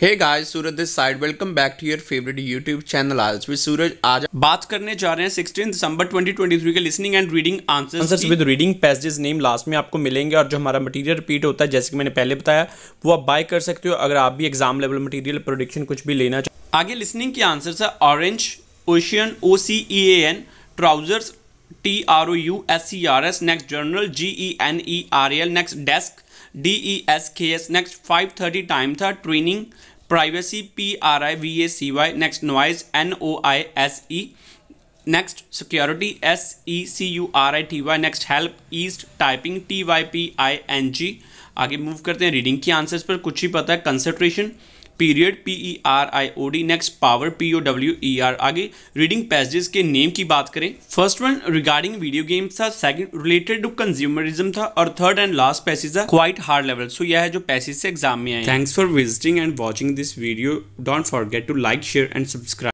hey guys Suraj this side welcome back to your favourite YouTube channel आज भी सूरज आज बात करने जा रहे हैं सिक्सटीन दिसंबर 2023 के listening and reading answers answers with reading passages name last में आपको मिलेंगे और जो हमारा मटेरियल रिपीट होता है जैसे कि मैंने पहले बताया वो आप बाय कर सकते हो अगर आप भी एग्जाम लेवल मटीरियल प्रोडिक्शन कुछ भी लेना चाहते आगे लिसनिंग के आंसर है orange ocean O C E A N trousers T R O U S C R S next general G E N E R L next desk D E S K S next five thirty time था training privacy P R I V A C Y next noise N O I S E next security S E C U R I T Y next help east typing T Y P I N G आगे move करते हैं reading के answers पर कुछ ही पता है concentration period P E R I O D next power P O W E R आगे रीडिंग पैसेजेस के नेम की बात करें first one regarding video games था सेकंड रिलेटेड टू कंज्यूमरिज्म था और थर्ड एंड लास्ट पैसेज था quite hard level so यह है जो पैसेज से एग्जाम में आए thanks for visiting and watching this video don't forget to like share and subscribe